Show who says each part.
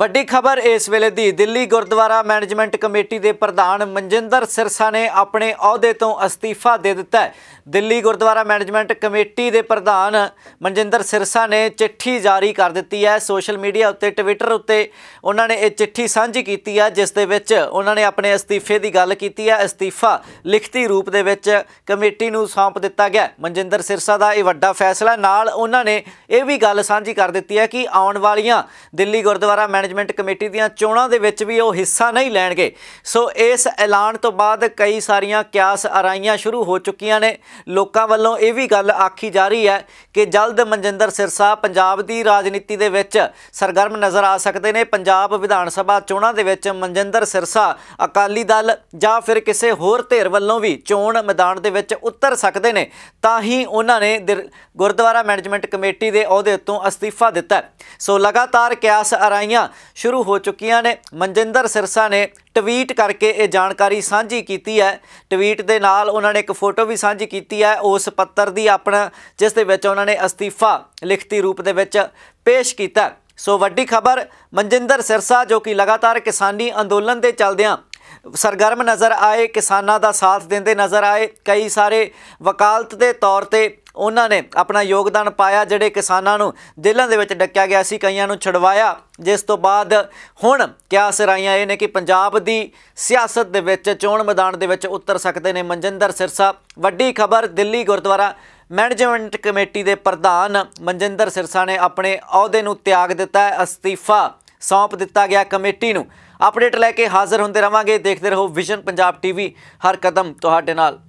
Speaker 1: ਵੱਡੀ ਖਬਰ ਇਸ ਵੇਲੇ ਦੀ ਦਿੱਲੀ ਗੁਰਦੁਆਰਾ ਮੈਨੇਜਮੈਂਟ ਕਮੇਟੀ ਦੇ ਪ੍ਰਧਾਨ ਮਨਜਿੰਦਰ ਸਿਰਸਾ ਨੇ ਆਪਣੇ ਅਹੁਦੇ ਤੋਂ ਅਸਤੀਫਾ ਦੇ ਦਿੱਤਾ ਹੈ ਦਿੱਲੀ ਗੁਰਦੁਆਰਾ ਮੈਨੇਜਮੈਂਟ ਕਮੇਟੀ ਦੇ ਪ੍ਰਧਾਨ ਮਨਜਿੰਦਰ ਸਿਰਸਾ ਨੇ ਚਿੱਠੀ ਜਾਰੀ ਕਰ ਦਿੱਤੀ ਹੈ ਸੋਸ਼ਲ ਮੀਡੀਆ ਉੱਤੇ ਟਵਿੱਟਰ ਉੱਤੇ ਉਹਨਾਂ ਨੇ ਇਹ ਚਿੱਠੀ ਸਾਂਝੀ ਕੀਤੀ ਹੈ ਜਿਸ ਦੇ ਵਿੱਚ ਉਹਨਾਂ ਨੇ ਆਪਣੇ ਅਸਤੀਫੇ ਦੀ ਗੱਲ ਕੀਤੀ ਹੈ ਅਸਤੀਫਾ ਲਿਖਤੀ ਰੂਪ ਦੇ ਵਿੱਚ ਕਮੇਟੀ ਨੂੰ ਸੌਂਪ ਦਿੱਤਾ ਗਿਆ ਮਨਜਿੰਦਰ ਸਿਰਸਾ ਦਾ ਇਹ ਵੱਡਾ ਫੈਸਲਾ ਨਾਲ ਉਹਨਾਂ ਨੇ ਇਹ ਵੀ ਗੱਲ ਸਾਂਝੀ ਕਰ ਦਿੱਤੀ ਹੈ ਕਿ ਆਉਣ ਵਾਲੀਆਂ ਦਿੱਲੀ ਗੁਰਦੁਆਰਾ ਮੈਨੇਜਮੈਂਟ ਕਮੇਟੀ ਦੀਆਂ ਚੋਣਾਂ ਦੇ ਵਿੱਚ ਵੀ ਉਹ ਹਿੱਸਾ ਨਹੀਂ ਲੈਣਗੇ ਸੋ ਇਸ ਐਲਾਨ ਤੋਂ ਬਾਅਦ ਕਈ ਸਾਰੀਆਂ ਕਿਆਸ ਅਰਾਈਆਂ ਸ਼ੁਰੂ ਹੋ ਚੁੱਕੀਆਂ ਨੇ ਲੋਕਾਂ ਵੱਲੋਂ ਇਹ ਵੀ ਗੱਲ ਆਖੀ ਜਾ ਰਹੀ ਹੈ ਕਿ ਜਲਦ ਮਨਜਿੰਦਰ ਸਿਰਸਾ ਪੰਜਾਬ ਦੀ ਰਾਜਨੀਤੀ ਦੇ ਵਿੱਚ ਸਰਗਰਮ ਨਜ਼ਰ ਆ ਸਕਦੇ ਨੇ ਪੰਜਾਬ ਵਿਧਾਨ ਸਭਾ ਚੋਣਾਂ ਦੇ ਵਿੱਚ ਮਨਜਿੰਦਰ ਸਿਰਸਾ ਅਕਾਲੀ ਦਲ ਜਾਂ ਫਿਰ ਕਿਸੇ ਹੋਰ ਧਿਰ ਵੱਲੋਂ ਵੀ ਚੋਣ ਮੈਦਾਨ ਦੇ ਵਿੱਚ ਉਤਰ ਸਕਦੇ ਨੇ ਤਾਂ ਹੀ ਉਹਨਾਂ ਨੇ ਗੁਰਦੁਆਰਾ ਮੈਨੇਜਮੈਂਟ ਕਮੇਟੀ ਦੇ ਅਹੁਦੇ ਤੋਂ ਅਸਤੀਫਾ ਦਿੱਤਾ ਸੋ ਲਗਾਤਾਰ ਕਿਆਸ ਅਰਾਈਆਂ ਸ਼ੁਰੂ ਹੋ ਚੁੱਕੀਆਂ ਨੇ ਮਨਜਿੰਦਰ ਸਿਰਸਾ ਨੇ ਟਵੀਟ ਕਰਕੇ ਇਹ ਜਾਣਕਾਰੀ ਸਾਂਝੀ ਕੀਤੀ ਹੈ ਟਵੀਟ ਦੇ ਨਾਲ ਉਹਨਾਂ ਨੇ ਇੱਕ ਫੋਟੋ ਵੀ ਸਾਂਝੀ ਕੀਤੀ ਹੈ ਉਸ ਪੱਤਰ ਦੀ ਆਪਣਾ ਜਿਸ ਦੇ ਵਿੱਚ ਉਹਨਾਂ ਨੇ ਅਸਤੀਫਾ ਲਿਖਤੀ ਰੂਪ ਦੇ ਵਿੱਚ ਪੇਸ਼ ਕੀਤਾ ਸੋ ਵੱਡੀ ਖਬਰ ਮਨਜਿੰਦਰ ਸਿਰਸਾ ਜੋ ਕਿ ਲਗਾਤਾਰ ਕਿਸਾਨੀ ਅੰਦੋਲਨ ਦੇ ਚੱਲਦਿਆਂ ਸਰਗਰਮ ਨਜ਼ਰ ਆਏ ਕਿਸਾਨਾਂ ਦਾ ਸਾਥ ਦਿੰਦੇ ਨਜ਼ਰ ਆਏ ਕਈ ਸਾਰੇ ਵਕਾਲਤ ਦੇ ਤੌਰ ਤੇ ਉਹਨਾਂ ਨੇ ਆਪਣਾ ਯੋਗਦਾਨ ਪਾਇਆ ਜਿਹੜੇ ਕਿਸਾਨਾਂ ਨੂੰ ਦਿਲਾਂ ਦੇ ਵਿੱਚ ਡੱਕਿਆ ਗਿਆ ਸੀ ਕਈਆਂ ਨੂੰ ਛਡਵਾਇਆ ਜਿਸ ਤੋਂ ਬਾਅਦ ਹੁਣ ਕਿਆ ਸਰਾਈਆਂ ਇਹ ਨੇ ਕਿ ਪੰਜਾਬ ਦੀ ਸਿਆਸਤ ਦੇ ਵਿੱਚ ਚੋਣ ਮੈਦਾਨ ਦੇ ਵਿੱਚ ਉਤਰ ਸਕਦੇ ਨੇ ਮਨਜਿੰਦਰ ਸਿਰਸਾ ਵੱਡੀ ਖਬਰ ਦਿੱਲੀ ਗੁਰਦੁਆਰਾ ਮੈਨੇਜਮੈਂਟ ਕਮੇਟੀ ਦੇ ਪ੍ਰਧਾਨ ਮਨਜਿੰਦਰ ਸਿਰਸਾ ਨੇ ਆਪਣੇ ਅਹੁਦੇ ਨੂੰ ਤਿਆਗ ਦਿੱਤਾ ਹੈ ਅਸਤੀਫਾ ਸੌਂਪ ਦਿੱਤਾ ਗਿਆ ਕਮੇਟੀ ਨੂੰ ਅਪਡੇਟ ਲੈ ਕੇ ਹਾਜ਼ਰ ਹੁੰਦੇ ਰਵਾਂਗੇ ਦੇਖਦੇ ਰਹੋ ਵਿਜ਼ਨ ਪੰਜਾਬ ਟੀਵੀ ਹਰ ਕਦਮ ਤੁਹਾਡੇ ਨਾਲ